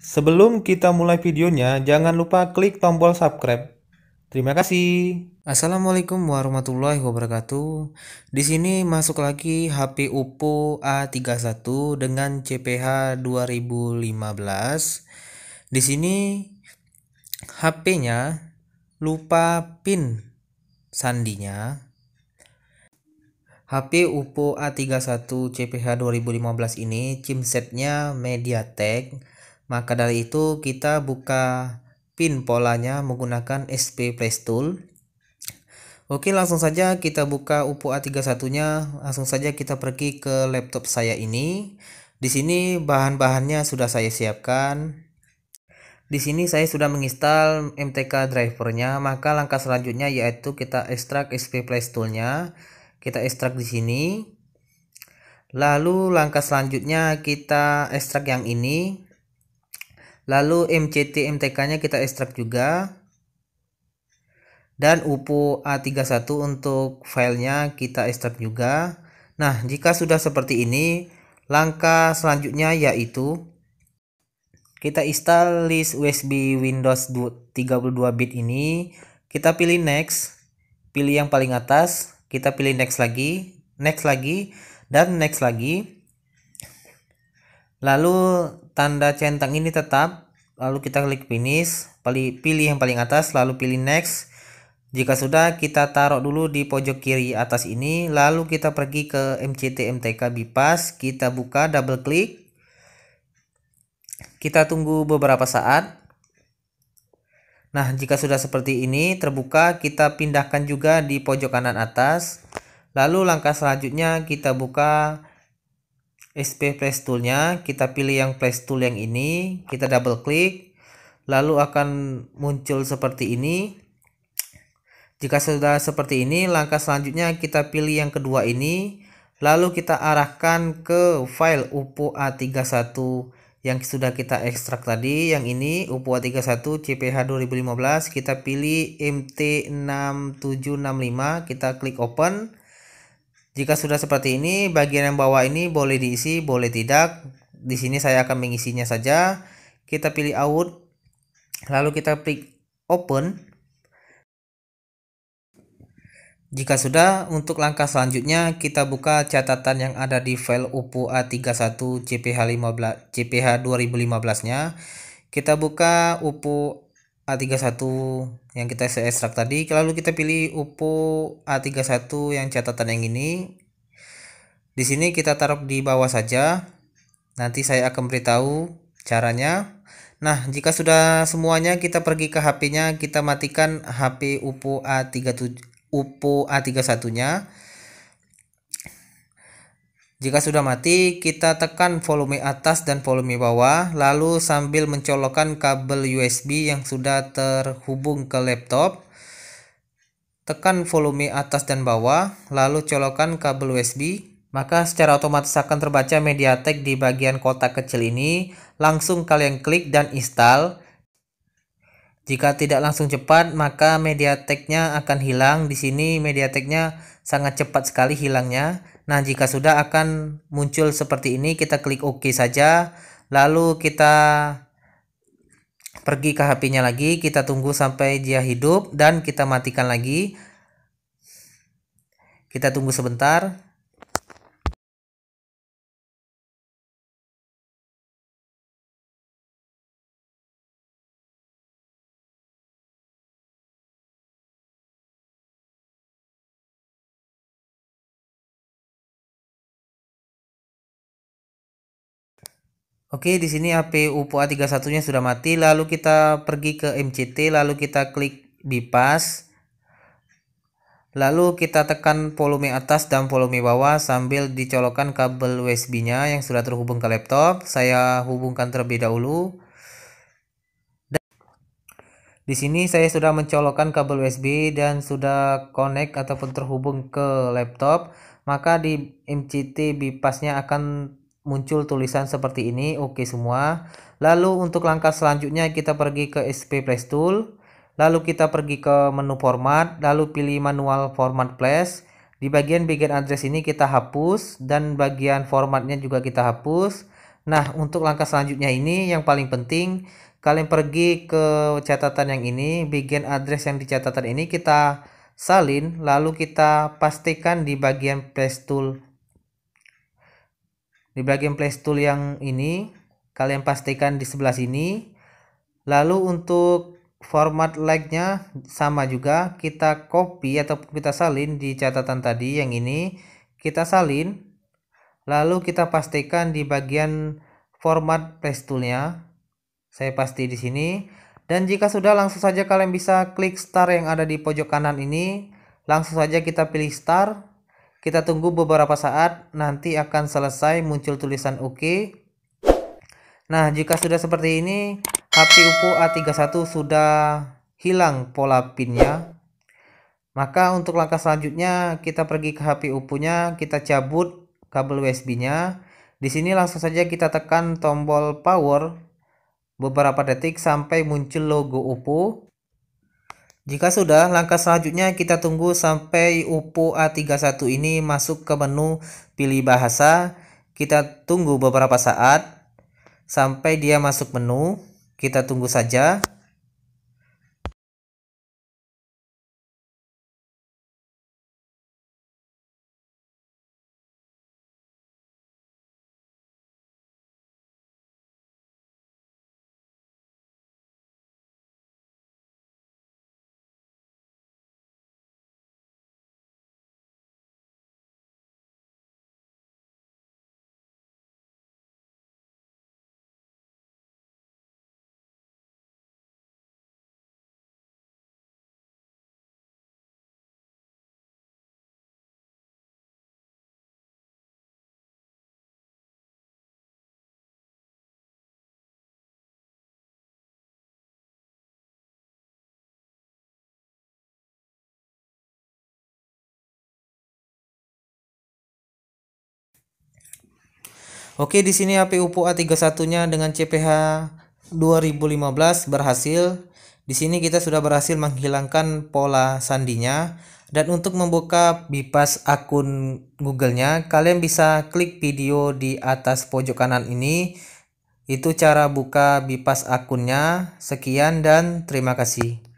Sebelum kita mulai videonya, jangan lupa klik tombol subscribe. Terima kasih. Assalamualaikum warahmatullahi wabarakatuh. Di sini masuk lagi HP Oppo A31 dengan CPH 2015. Di sini HP-nya lupa pin sandinya. HP Oppo A31 CPH 2015 ini chipsetnya MediaTek maka dari itu kita buka pin polanya menggunakan SP Place Tool. Oke langsung saja kita buka UPU A31 nya langsung saja kita pergi ke laptop saya ini di sini bahan-bahannya sudah saya siapkan di sini saya sudah menginstal MTK drivernya maka langkah selanjutnya yaitu kita ekstrak SP Place Tool nya kita ekstrak di sini lalu langkah selanjutnya kita ekstrak yang ini lalu MCT MTK nya kita ekstrak juga dan UPU A31 untuk filenya kita ekstrak juga nah jika sudah seperti ini langkah selanjutnya yaitu kita install list USB Windows 32 bit ini kita pilih next pilih yang paling atas kita pilih next lagi next lagi dan next lagi lalu tanda centang ini tetap lalu kita klik finish pilih yang paling atas lalu pilih next jika sudah kita taruh dulu di pojok kiri atas ini lalu kita pergi ke MCT MTK bypass kita buka double klik kita tunggu beberapa saat nah jika sudah seperti ini terbuka kita pindahkan juga di pojok kanan atas lalu langkah selanjutnya kita buka SP Place Toolnya kita pilih yang Place Tool yang ini kita double klik lalu akan muncul seperti ini jika sudah seperti ini langkah selanjutnya kita pilih yang kedua ini lalu kita arahkan ke file UPO A31 yang sudah kita ekstrak tadi yang ini UPO A31 CPH 2015 kita pilih MT6765 kita klik open jika sudah seperti ini, bagian yang bawah ini boleh diisi, boleh tidak. Di sini saya akan mengisinya saja. Kita pilih out, lalu kita klik open. Jika sudah, untuk langkah selanjutnya kita buka catatan yang ada di file UPU A31 CPH 15 CPH 2015-nya. Kita buka UPU A31 yang kita ekstrak tadi lalu kita pilih UPO A31 yang catatan yang ini di sini kita taruh di bawah saja nanti saya akan beritahu caranya nah jika sudah semuanya kita pergi ke HP nya kita matikan HP UPO A37 UPO A31 nya jika sudah mati, kita tekan volume atas dan volume bawah, lalu sambil mencolokkan kabel USB yang sudah terhubung ke laptop, tekan volume atas dan bawah, lalu colokkan kabel USB, maka secara otomatis akan terbaca MediaTek di bagian kotak kecil ini. Langsung kalian klik dan install. Jika tidak langsung cepat, maka mediateknya akan hilang. Di sini mediateknya sangat cepat sekali hilangnya. Nah, jika sudah akan muncul seperti ini, kita klik OK saja. Lalu kita pergi ke HP-nya lagi, kita tunggu sampai dia hidup dan kita matikan lagi. Kita tunggu sebentar. Oke, di sini HP Oppo A31-nya sudah mati. Lalu kita pergi ke MCT, lalu kita klik bypass. Lalu kita tekan volume atas dan volume bawah sambil dicolokkan kabel USB-nya yang sudah terhubung ke laptop. Saya hubungkan terlebih dahulu. di sini saya sudah mencolokkan kabel USB dan sudah connect ataupun terhubung ke laptop. Maka di MCT bypass-nya akan muncul tulisan seperti ini oke okay semua lalu untuk langkah selanjutnya kita pergi ke SP Flash Tool lalu kita pergi ke menu format lalu pilih manual format flash di bagian bagian address ini kita hapus dan bagian formatnya juga kita hapus nah untuk langkah selanjutnya ini yang paling penting kalian pergi ke catatan yang ini bagian address yang di catatan ini kita salin lalu kita pastikan di bagian flash tool di bagian tool yang ini, kalian pastikan di sebelah sini. Lalu untuk format like-nya sama juga, kita copy atau kita salin di catatan tadi yang ini, kita salin. Lalu kita pastikan di bagian format tool nya Saya pasti di sini. Dan jika sudah langsung saja kalian bisa klik star yang ada di pojok kanan ini. Langsung saja kita pilih star kita tunggu beberapa saat, nanti akan selesai muncul tulisan OK. Nah, jika sudah seperti ini, HP UPU A31 sudah hilang pola pinnya. Maka untuk langkah selanjutnya, kita pergi ke HP UPU-nya, kita cabut kabel USB-nya. Di sini langsung saja kita tekan tombol power beberapa detik sampai muncul logo UPU. Jika sudah, langkah selanjutnya kita tunggu sampai UPU A31 ini masuk ke menu pilih bahasa. Kita tunggu beberapa saat sampai dia masuk menu. Kita tunggu saja. Oke, di sini HP Oppo A31-nya dengan CPH 2015 berhasil. Di sini kita sudah berhasil menghilangkan pola sandinya. Dan untuk membuka bypass akun Google-nya, kalian bisa klik video di atas pojok kanan ini. Itu cara buka bypass akunnya. Sekian dan terima kasih.